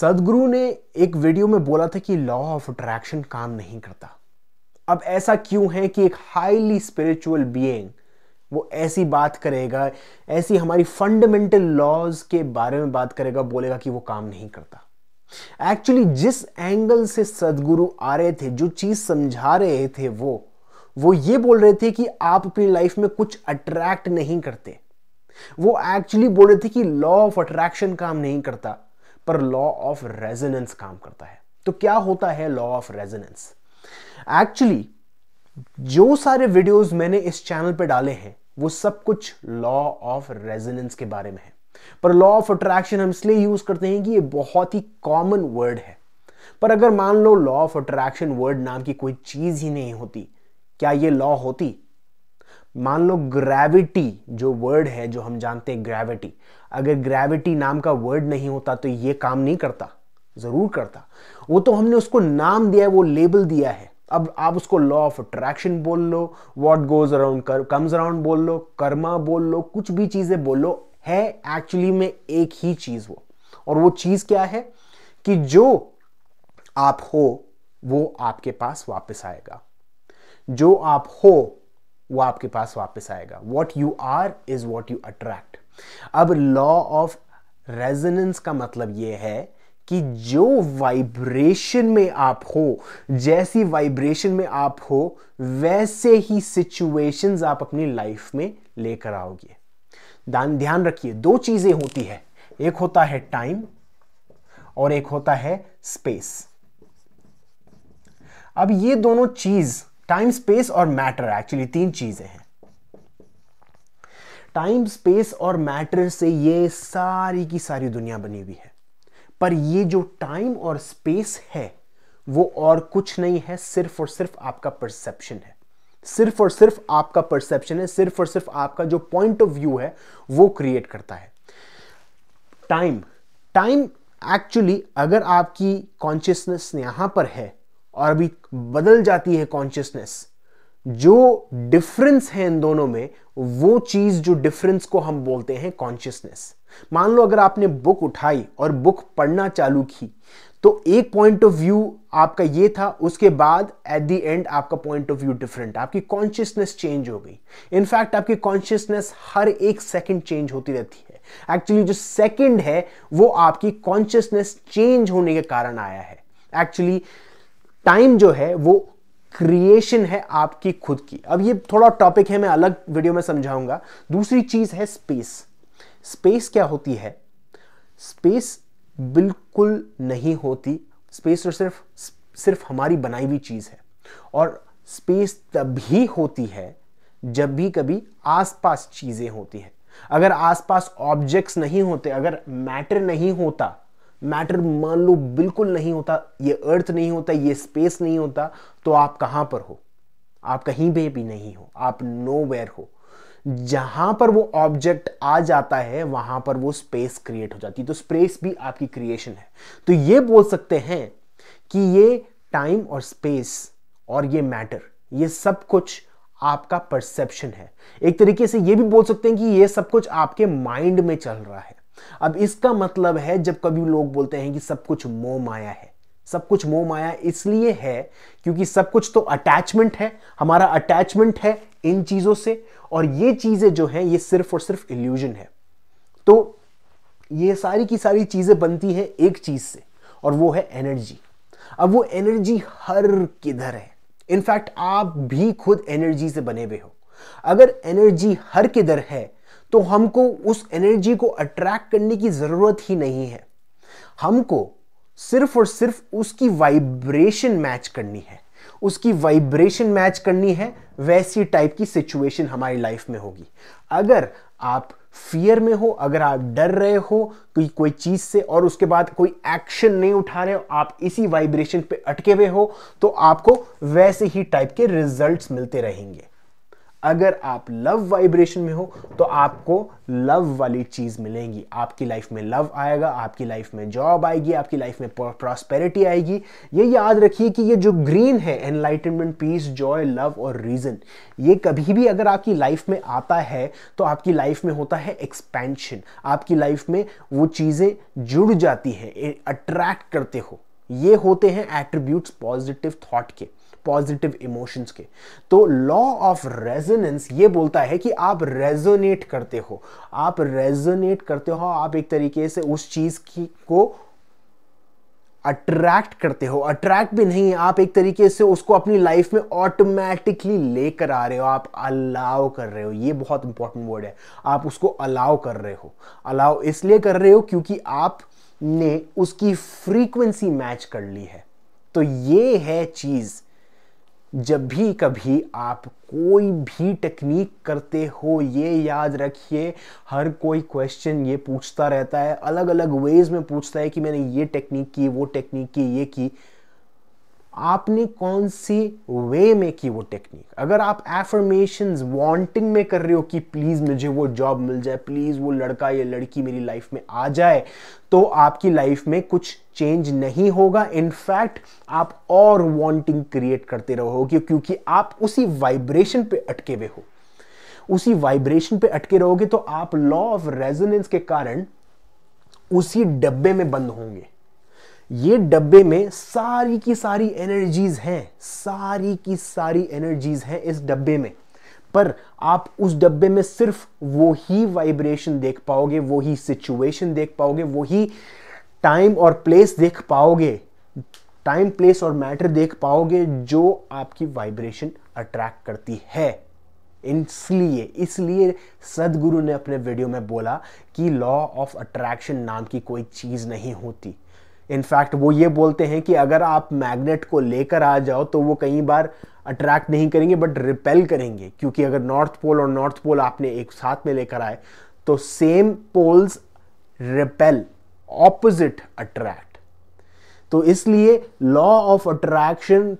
सदगुरु ने एक वीडियो में बोला था कि लॉ ऑफ अट्रैक्शन काम नहीं करता अब ऐसा क्यों है कि एक हाईली स्पिरिचुअल बीइंग वो ऐसी बात करेगा ऐसी हमारी फंडामेंटल लॉज के बारे में बात करेगा बोलेगा कि वो काम नहीं करता एक्चुअली जिस एंगल से सदगुरु आ रहे थे जो चीज समझा रहे थे वो वो ये बोल रहे थे कि आप अपनी लाइफ में कुछ अट्रैक्ट नहीं करते वो एक्चुअली बोल रहे थे कि लॉ ऑफ अट्रैक्शन काम नहीं करता पर लॉ ऑफ रेजोनेंस काम करता है तो क्या होता है लॉ ऑफ रेजोनेंस एक्चुअली जो सारे वीडियोस मैंने इस चैनल पे डाले हैं वो सब कुछ लॉ ऑफ रेजोनेंस के बारे में है पर लॉ ऑफ अट्रैक्शन हम इसलिए यूज करते हैं कि ये बहुत ही कॉमन वर्ड है पर अगर मान लो लॉ ऑफ अट्रैक्शन वर्ड नाम की कोई चीज ही नहीं होती क्या ये लॉ होती मान लो ग्रेविटी जो वर्ड है जो हम जानते हैं ग्रेविटी अगर ग्रेविटी नाम का वर्ड नहीं होता तो ये काम नहीं करता जरूर करता वो तो हमने उसको नाम दिया है वो लेबल दिया है अब आप उसको लॉ ऑफ अट्रैक्शन बोल लो what goes around comes around बोल लो कर्मा बोल लो कुछ भी चीजें बोल लो है एक्चुअली में एक ही चीज वो और वो चीज क्या है कि जो आप हो वो आपके पास वापस आएगा जो आप हो वो आपके पास वापस आएगा what you are is what you attract अब लॉ ऑफ रेजनेंस का मतलब ये है कि जो वाइब्रेशन में आप हो जैसी वाइब्रेशन में आप हो वैसे ही सिचुएशंस आप अपनी लाइफ में लेकर आओगे दान ध्यान रखिए दो चीजें होती है एक होता है टाइम और एक होता है स्पेस अब ये दोनों चीज़ टाइम स्पेस और मैटर एक्चुअली तीन चीजें हैं टाइम स्पेस और मैटर से ये सारी की सारी दुनिया बनी हुई है पर ये जो टाइम और स्पेस है वो और कुछ नहीं है सिर्फ और सिर्फ आपका परसेप्शन है सिर्फ और सिर्फ आपका परसेप्शन है सिर्फ और सिर्फ आपका जो पॉइंट ऑफ व्यू है वो क्रिएट करता है टाइम टाइम एक्चुअली अगर आपकी कॉन्शियसनेस यहां पर है और अभी बदल जाती है कॉन्शियसनेस जो डिफरेंस है इन दोनों में वो चीज जो डिफरेंस को हम बोलते हैं कॉन्शियसनेस मान लो अगर आपने बुक उठाई और बुक पढ़ना चालू की तो एक पॉइंट ऑफ व्यू आपका ये था उसके बाद एट दी एंड आपका पॉइंट ऑफ व्यू डिफरेंट आपकी कॉन्शियसनेस चेंज हो गई इनफैक्ट आपकी कॉन्शियसनेस हर एक सेकंड चेंज होती रहती है एक्चुअली जो सेकंड है वो आपकी कॉन्शियसनेस चेंज होने के कारण आया है एक्चुअली टाइम जो है वो क्रिएशन है आपकी खुद की अब ये थोड़ा टॉपिक है मैं अलग वीडियो में समझाऊंगा दूसरी चीज है स्पेस स्पेस क्या होती है स्पेस बिल्कुल नहीं होती स्पेस तो सिर्फ सिर्फ हमारी बनाई हुई चीज है और स्पेस तभी होती है जब भी कभी आसपास चीजें होती हैं अगर आसपास ऑब्जेक्ट्स नहीं होते अगर मैटर नहीं होता मैटर मान लो बिल्कुल नहीं होता ये अर्थ नहीं होता ये स्पेस नहीं होता तो आप कहां पर हो आप कहीं पर भी नहीं हो आप नो हो जहां पर वो ऑब्जेक्ट आ जाता है वहां पर वो स्पेस क्रिएट हो जाती है तो स्पेस भी आपकी क्रिएशन है तो ये बोल सकते हैं कि ये टाइम और स्पेस और ये मैटर ये सब कुछ आपका परसेप्शन है एक तरीके से ये भी बोल सकते हैं कि ये सब कुछ आपके माइंड में चल रहा है अब इसका मतलब है जब कभी लोग बोलते हैं कि सब कुछ मोह माया है सब कुछ मोह माया इसलिए है क्योंकि सब कुछ तो अटैचमेंट है हमारा अटैचमेंट है इन चीज़ों से और ये चीज़ें जो हैं ये सिर्फ और सिर्फ इल्यूजन है तो ये सारी की सारी चीज़ें बनती हैं एक चीज़ से और वो है एनर्जी अब वो एनर्जी हर किधर है इनफैक्ट आप भी खुद एनर्जी से बने हुए हो अगर एनर्जी हर किधर है तो हमको उस एनर्जी को अट्रैक्ट करने की जरूरत ही नहीं है हमको सिर्फ और सिर्फ उसकी वाइब्रेशन मैच करनी है उसकी वाइब्रेशन मैच करनी है वैसी टाइप की सिचुएशन हमारी लाइफ में होगी अगर आप फियर में हो अगर आप डर रहे हो कोई कोई चीज से और उसके बाद कोई एक्शन नहीं उठा रहे हो आप इसी वाइब्रेशन पे अटके हुए हो तो आपको वैसे ही टाइप के रिजल्ट्स मिलते रहेंगे अगर आप लव वाइब्रेशन में हो तो आपको लव वाली चीज़ मिलेंगी आपकी लाइफ में लव आएगा आपकी लाइफ में जॉब आएगी आपकी लाइफ में प्रॉस्पेरिटी आएगी ये याद रखिए कि ये जो ग्रीन है एनलाइटनमेंट पीस जॉय लव और रीज़न ये कभी भी अगर आपकी लाइफ में आता है तो आपकी लाइफ में होता है एक्सपेंशन आपकी लाइफ में वो चीज़ें जुड़ जाती हैं अट्रैक्ट करते हो ये होते हैं एट्रीब्यूट्स पॉजिटिव थॉट के पॉजिटिव इमोशंस के तो लॉ ऑफ रेजोनेंस ये बोलता है कि आप रेजोनेट करते हो आप रेजोनेट करते हो आप एक तरीके से उस चीज़ की को अट्रैक्ट करते हो अट्रैक्ट भी नहीं आप एक तरीके से उसको अपनी लाइफ में ऑटोमेटिकली लेकर आ रहे हो आप अलाउ कर रहे हो ये बहुत इंपॉर्टेंट वर्ड है आप उसको अलाउ कर रहे हो अलाउ इसलिए कर रहे हो क्योंकि आपने उसकी फ्रीक्वेंसी मैच कर ली है तो ये है चीज़ जब भी कभी आप कोई भी टेक्निक करते हो ये याद रखिए हर कोई क्वेश्चन ये पूछता रहता है अलग अलग वेज में पूछता है कि मैंने ये टेक्निक की वो टेक्निक की ये की आपने कौन सी वे में की वो टेक्निक अगर आप एफर्मेशन वांटिंग में कर रहे हो कि प्लीज़ मुझे वो जॉब मिल जाए प्लीज़ वो लड़का या लड़की मेरी लाइफ में आ जाए तो आपकी लाइफ में कुछ चेंज नहीं होगा इनफैक्ट आप और वांटिंग क्रिएट करते रहोगे क्योंकि आप उसी वाइब्रेशन पे अटके हुए हो उसी वाइब्रेशन पे अटके रहोगे तो आप लॉ ऑफ रेजोनेंस के कारण उसी डब्बे में बंद होंगे ये डब्बे में सारी की सारी एनर्जीज हैं सारी की सारी एनर्जीज हैं इस डब्बे में पर आप उस डब्बे में सिर्फ वो ही वाइब्रेशन देख पाओगे वो ही सिचुएशन देख पाओगे वो ही टाइम और प्लेस देख पाओगे टाइम प्लेस और मैटर देख पाओगे जो आपकी वाइब्रेशन अट्रैक्ट करती है इसलिए इसलिए सदगुरु ने अपने वीडियो में बोला कि लॉ ऑफ अट्रैक्शन नाम की कोई चीज़ नहीं होती इनफैक्ट वो ये बोलते हैं कि अगर आप मैग्नेट को लेकर आ जाओ तो वो कई बार अट्रैक्ट नहीं करेंगे बट रिपेल करेंगे क्योंकि अगर नॉर्थ पोल और नॉर्थ पोल आपने एक साथ में लेकर आए तो same poles repel opposite attract तो इसलिए लॉ ऑफ अट्रैक्शन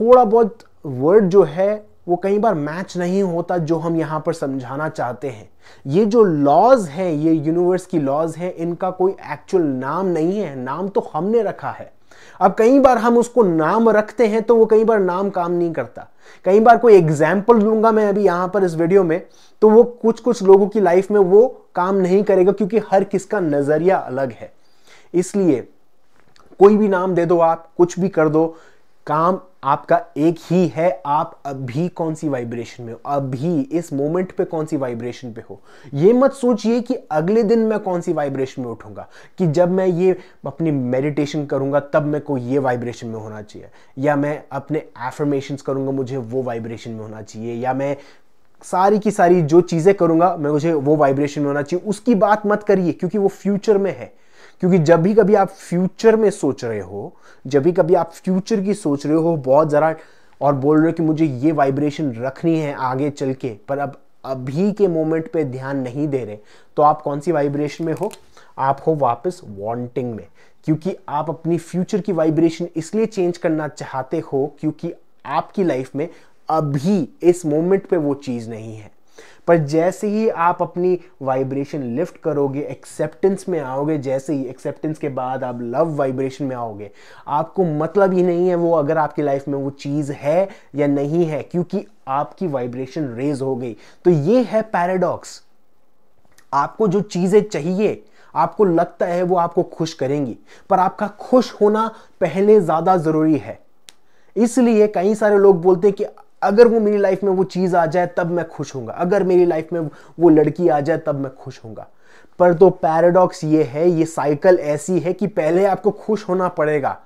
थोड़ा बहुत वर्ड जो है वो कई बार मैच नहीं होता जो हम यहाँ पर समझाना चाहते हैं ये जो लॉज हैं ये यूनिवर्स की लॉज हैं इनका कोई एक्चुअल नाम नहीं है नाम तो हमने रखा है अब कई बार हम उसको नाम रखते हैं तो वो कई बार नाम काम नहीं करता कई बार कोई एग्जाम्पल दूंगा मैं अभी यहां पर इस वीडियो में तो वो कुछ कुछ लोगों की लाइफ में वो काम नहीं करेगा क्योंकि हर किसका नज़रिया अलग है इसलिए कोई भी नाम दे दो आप कुछ भी कर दो काम आपका एक ही है आप अभी कौन सी वाइब्रेशन में हो अभी इस मोमेंट पे कौन सी वाइब्रेशन पे हो ये मत सोचिए कि अगले दिन मैं कौन सी वाइब्रेशन में उठूंगा कि जब मैं ये अपनी मेडिटेशन करूंगा तब मैं को ये वाइब्रेशन में होना चाहिए या मैं अपने एफर्मेशन करूंगा मुझे वो वाइब्रेशन में होना चाहिए या मैं सारी की सारी जो चीज़ें करूंगा मैं मुझे वो वाइब्रेशन में होना चाहिए उसकी बात मत करिए क्योंकि वो फ्यूचर में है क्योंकि जब भी कभी आप फ्यूचर में सोच रहे हो जब भी कभी आप फ्यूचर की सोच रहे हो बहुत ज़रा और बोल रहे हो कि मुझे ये वाइब्रेशन रखनी है आगे चल के पर अब अभी के मोमेंट पे ध्यान नहीं दे रहे तो आप कौन सी वाइब्रेशन में हो आप हो वापस वांटिंग में क्योंकि आप अपनी फ्यूचर की वाइब्रेशन इसलिए चेंज करना चाहते हो क्योंकि आपकी लाइफ में अभी इस मोमेंट पे वो चीज़ नहीं है पर जैसे ही आप अपनी वाइब्रेशन लिफ्ट करोगे एक्सेप्टेंस में आओगे जैसे ही एक्सेप्टेंस के बाद आप लव वाइब्रेशन में आओगे आपको मतलब ही नहीं है वो अगर आपकी लाइफ में वो चीज़ है या नहीं है क्योंकि आपकी वाइब्रेशन रेज हो गई तो ये है पैराडॉक्स आपको जो चीज़ें चाहिए आपको लगता है वो आपको खुश करेंगी पर आपका खुश होना पहले ज़्यादा ज़रूरी है इसलिए कई सारे लोग बोलते हैं कि अगर वो मेरी लाइफ में वो चीज़ आ जाए तब मैं खुश होऊंगा अगर मेरी लाइफ में वो लड़की आ जाए तब मैं खुश होऊंगा पर तो पैराडॉक्स ये है ये साइकिल ऐसी है कि पहले आपको खुश होना पड़ेगा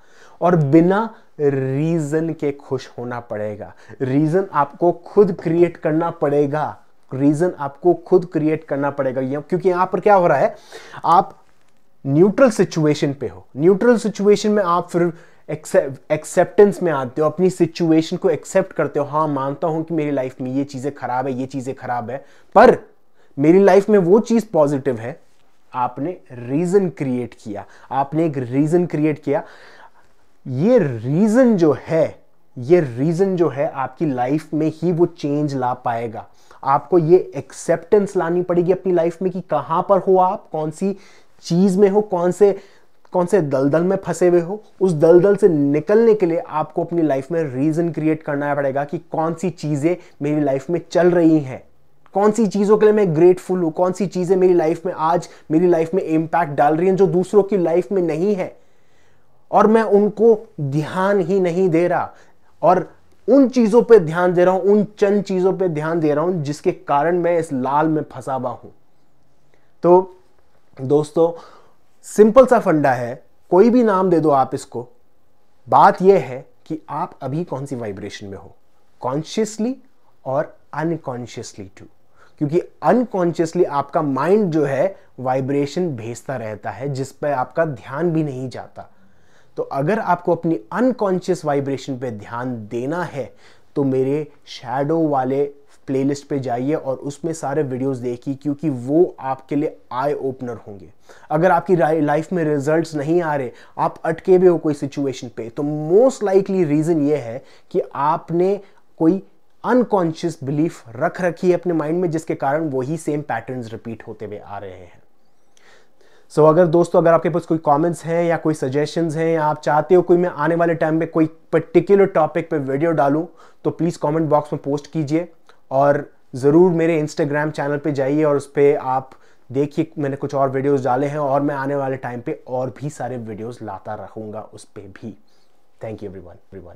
और बिना रीज़न के खुश होना पड़ेगा रीज़न आपको खुद क्रिएट करना पड़ेगा रीज़न आपको खुद क्रिएट करना पड़ेगा क्योंकि यहां पर क्या हो रहा है आप न्यूट्रल सिचुएशन पे हो न्यूट्रल सिचुएशन में आप फिर एक्सेप्टेंस में आते हो अपनी सिचुएशन को एक्सेप्ट करते हो हाँ मानता हूं कि मेरी लाइफ में ये चीज़ें खराब है ये चीज़ें खराब है पर मेरी लाइफ में वो चीज़ पॉजिटिव है आपने रीज़न क्रिएट किया आपने एक रीज़न क्रिएट किया ये रीज़न जो है ये रीज़न जो है आपकी लाइफ में ही वो चेंज ला पाएगा आपको ये एक्सेप्टेंस लानी पड़ेगी अपनी लाइफ में कि कहां पर हो आप कौन सी चीज़ में हो कौन से कौन से दलदल में फंसे हुए हो उस दलदल से निकलने के लिए आपको अपनी लाइफ में रीज़न क्रिएट करना पड़ेगा कि कौन सी चीज़ें मेरी लाइफ में चल रही हैं कौन सी चीज़ों के लिए मैं ग्रेटफुल हूँ कौन सी चीज़ें मेरी लाइफ में आज मेरी लाइफ में इम्पैक्ट डाल रही हैं जो दूसरों की लाइफ में नहीं है और मैं उनको ध्यान ही नहीं दे रहा और उन चीज़ों पे ध्यान दे रहा हूँ उन चंद चीज़ों पे ध्यान दे रहा हूँ जिसके कारण मैं इस लाल में फंसा हुआ हूँ तो दोस्तों सिंपल सा फंडा है कोई भी नाम दे दो आप इसको बात यह है कि आप अभी कौन सी वाइब्रेशन में हो कॉन्शियसली और अनकॉन्शियसली टू क्योंकि अनकॉन्शियसली आपका माइंड जो है वाइब्रेशन भेजता रहता है जिस पर आपका ध्यान भी नहीं जाता तो अगर आपको अपनी अनकॉन्शियस वाइब्रेशन पे ध्यान देना है तो मेरे शेडो वाले प्लेलिस्ट पे जाइए और उसमें सारे वीडियोस देखिए क्योंकि वो आपके लिए आई ओपनर होंगे अगर आपकी लाइफ में रिजल्ट्स नहीं आ रहे आप अटके भी हो कोई सिचुएशन पे तो मोस्ट लाइकली रीज़न ये है कि आपने कोई अनकॉन्शियस बिलीफ रख रखी है अपने माइंड में जिसके कारण वही सेम पैटर्न्स रिपीट होते हुए आ रहे हैं सो so, अगर दोस्तों अगर आपके पास कोई कमेंट्स हैं या कोई सजेशंस हैं या आप चाहते हो कोई मैं आने वाले टाइम में कोई पर्टिकुलर टॉपिक पे वीडियो डालूं तो प्लीज़ कमेंट बॉक्स में पोस्ट कीजिए और ज़रूर मेरे इंस्टाग्राम चैनल पे जाइए और उस पर आप देखिए मैंने कुछ और वीडियोस डाले हैं और मैं आने वाले टाइम पे और भी सारे वीडियोस लाता रहूँगा उस पर भी थैंक यू एवरीवन एवरीवन